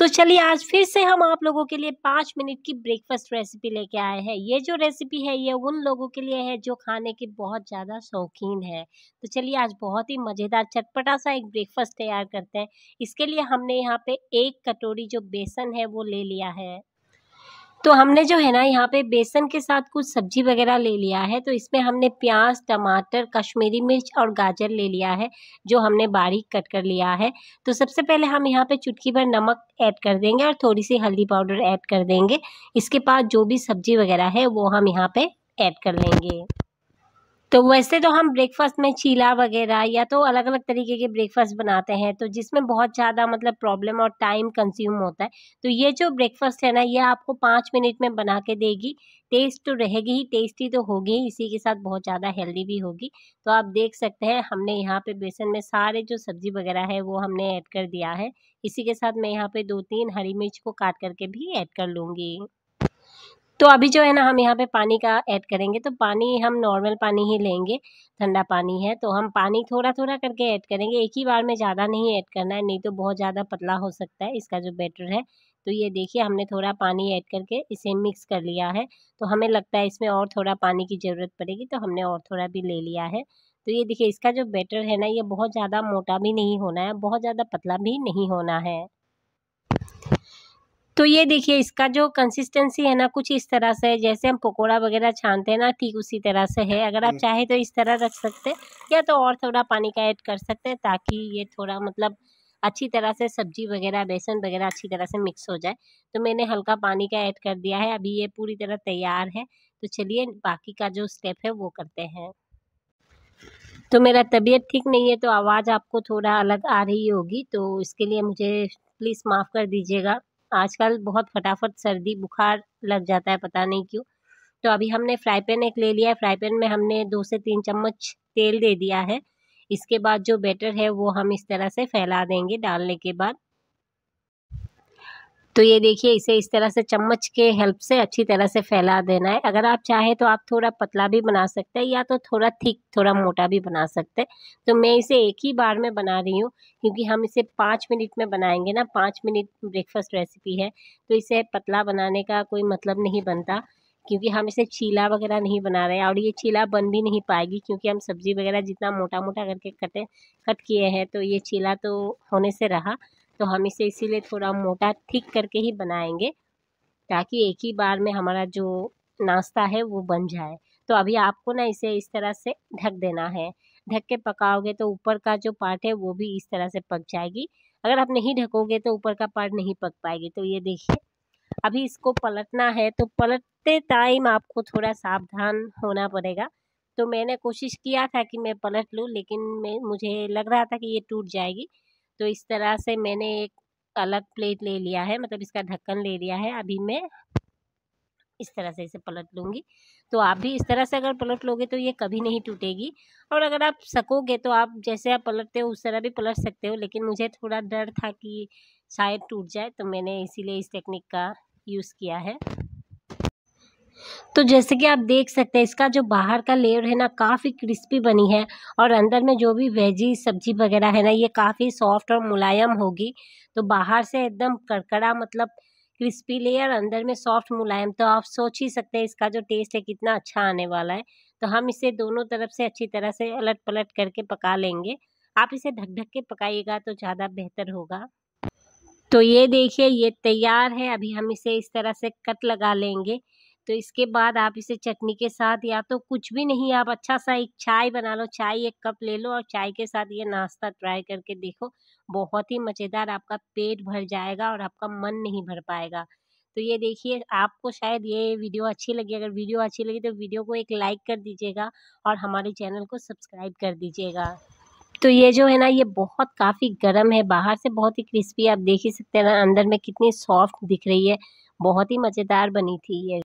तो चलिए आज फिर से हम आप लोगों के लिए पाँच मिनट की ब्रेकफास्ट रेसिपी लेके आए हैं ये जो रेसिपी है ये उन लोगों के लिए है जो खाने के बहुत ज़्यादा शौकीन है तो चलिए आज बहुत ही मज़ेदार चटपटा सा एक ब्रेकफास्ट तैयार करते हैं इसके लिए हमने यहाँ पे एक कटोरी जो बेसन है वो ले लिया है तो हमने जो है ना यहाँ पे बेसन के साथ कुछ सब्जी वगैरह ले लिया है तो इसमें हमने प्याज टमाटर कश्मीरी मिर्च और गाजर ले लिया है जो हमने बारीक कट कर लिया है तो सबसे पहले हम यहाँ पे चुटकी भर नमक ऐड कर देंगे और थोड़ी सी हल्दी पाउडर ऐड कर देंगे इसके बाद जो भी सब्जी वगैरह है वो हम यहाँ पर ऐड कर लेंगे तो वैसे तो हम ब्रेकफास्ट में चीला वगैरह या तो अलग अलग तरीके के ब्रेकफास्ट बनाते हैं तो जिसमें बहुत ज़्यादा मतलब प्रॉब्लम और टाइम कंज्यूम होता है तो ये जो ब्रेकफास्ट है ना ये आपको पाँच मिनट में बना के देगी टेस्ट तो रहेगी ही टेस्टी तो होगी ही इसी के साथ बहुत ज़्यादा हेल्दी भी होगी तो आप देख सकते हैं हमने यहाँ पे बेसन में सारे जो सब्ज़ी वगैरह है वो हमने ऐड कर दिया है इसी के साथ मैं यहाँ पे दो तीन हरी मिर्च को काट करके भी ऐड कर लूँगी तो अभी जो है ना हम यहाँ पे पानी का ऐड करेंगे तो पानी हम नॉर्मल पानी ही लेंगे ठंडा पानी है तो हम पानी थोड़ा थोड़ा करके ऐड करेंगे एक ही बार में ज़्यादा नहीं ऐड करना है नहीं तो बहुत ज़्यादा पतला हो सकता है इसका जो बैटर है तो ये देखिए हमने थोड़ा पानी ऐड करके इसे मिक्स कर लिया है तो हमें लगता है इसमें और थोड़ा पानी की ज़रूरत पड़ेगी तो हमने और थोड़ा भी ले लिया है तो ये देखिए इसका जो बैटर है ना ये बहुत ज़्यादा मोटा भी नहीं होना है बहुत ज़्यादा पतला भी नहीं होना है तो ये देखिए इसका जो कंसिस्टेंसी है ना कुछ इस तरह से है जैसे हम पकोड़ा वगैरह छानते हैं ना ठीक उसी तरह से है अगर आप चाहे तो इस तरह रख सकते हैं या तो और थोड़ा पानी का ऐड कर सकते हैं ताकि ये थोड़ा मतलब अच्छी तरह से सब्जी वगैरह बेसन वगैरह अच्छी तरह से मिक्स हो जाए तो मैंने हल्का पानी का ऐड कर दिया है अभी ये पूरी तरह तैयार है तो चलिए बाकी का जो स्टेप है वो करते हैं तो मेरा तबीयत ठीक नहीं है तो आवाज़ आपको थोड़ा अलग आ रही होगी तो इसके लिए मुझे प्लीज़ माफ़ कर दीजिएगा आजकल बहुत फटाफट सर्दी बुखार लग जाता है पता नहीं क्यों तो अभी हमने फ्राई पैन एक ले लिया है फ्राई पैन में हमने दो से तीन चम्मच तेल दे दिया है इसके बाद जो बैटर है वो हम इस तरह से फैला देंगे डालने के बाद तो ये देखिए इसे इस तरह से चम्मच के हेल्प से अच्छी तरह से फैला देना है अगर आप चाहे तो आप थोड़ा पतला भी बना सकते हैं या तो थोड़ा थिक थोड़ा मोटा भी बना सकते हैं तो मैं इसे एक ही बार में बना रही हूँ क्योंकि हम इसे पाँच मिनट में बनाएंगे ना पाँच मिनट ब्रेकफास्ट रेसिपी है तो इसे पतला बनाने का कोई मतलब नहीं बनता क्योंकि हम इसे चीला वगैरह नहीं बना रहे और ये चीला बन भी नहीं पाएगी क्योंकि हम सब्ज़ी वगैरह जितना मोटा मोटा करके कटे कट किए हैं तो ये चीला तो होने से रहा तो हम इसे इसीलिए थोड़ा मोटा थिक करके ही बनाएंगे ताकि एक ही बार में हमारा जो नाश्ता है वो बन जाए तो अभी आपको ना इसे इस तरह से ढक देना है ढक के पकाओगे तो ऊपर का जो पार्ट है वो भी इस तरह से पक जाएगी अगर आप नहीं ढकोगे तो ऊपर का पार्ट नहीं पक पाएगी तो ये देखिए अभी इसको पलटना है तो पलटते टाइम आपको थोड़ा सावधान होना पड़ेगा तो मैंने कोशिश किया था कि मैं पलट लूँ लेकिन मैं मुझे लग रहा था कि ये टूट जाएगी तो इस तरह से मैंने एक अलग प्लेट ले लिया है मतलब इसका ढक्कन ले लिया है अभी मैं इस तरह से इसे पलट लूँगी तो आप भी इस तरह से अगर पलट लोगे तो ये कभी नहीं टूटेगी और अगर आप सकोगे तो आप जैसे आप पलटते हो उस तरह भी पलट सकते हो लेकिन मुझे थोड़ा डर था कि शायद टूट जाए तो मैंने इसीलिए इस टेक्निक का यूज़ किया है तो जैसे कि आप देख सकते हैं इसका जो बाहर का लेयर है ना काफ़ी क्रिस्पी बनी है और अंदर में जो भी वेजी सब्जी वगैरह है ना ये काफ़ी सॉफ्ट और मुलायम होगी तो बाहर से एकदम कड़कड़ा मतलब क्रिस्पी लेयर अंदर में सॉफ्ट मुलायम तो आप सोच ही सकते हैं इसका जो टेस्ट है कितना अच्छा आने वाला है तो हम इसे दोनों तरफ से अच्छी तरह से अलट पलट करके पका लेंगे आप इसे ढक ढक के पकाइएगा तो ज़्यादा बेहतर होगा तो ये देखिए ये तैयार है अभी हम इसे इस तरह से कट लगा लेंगे तो इसके बाद आप इसे चटनी के साथ या तो कुछ भी नहीं आप अच्छा सा एक चाय बना लो चाय एक कप ले लो और चाय के साथ ये नाश्ता ट्राई करके देखो बहुत ही मज़ेदार आपका पेट भर जाएगा और आपका मन नहीं भर पाएगा तो ये देखिए आपको शायद ये वीडियो अच्छी लगी अगर वीडियो अच्छी लगी तो वीडियो को एक लाइक कर दीजिएगा और हमारे चैनल को सब्सक्राइब कर दीजिएगा तो ये जो है ना ये बहुत काफ़ी गर्म है बाहर से बहुत ही क्रिस्पी आप देख ही सकते हैं ना अंदर में कितनी सॉफ्ट दिख रही है बहुत ही मज़ेदार बनी थी ये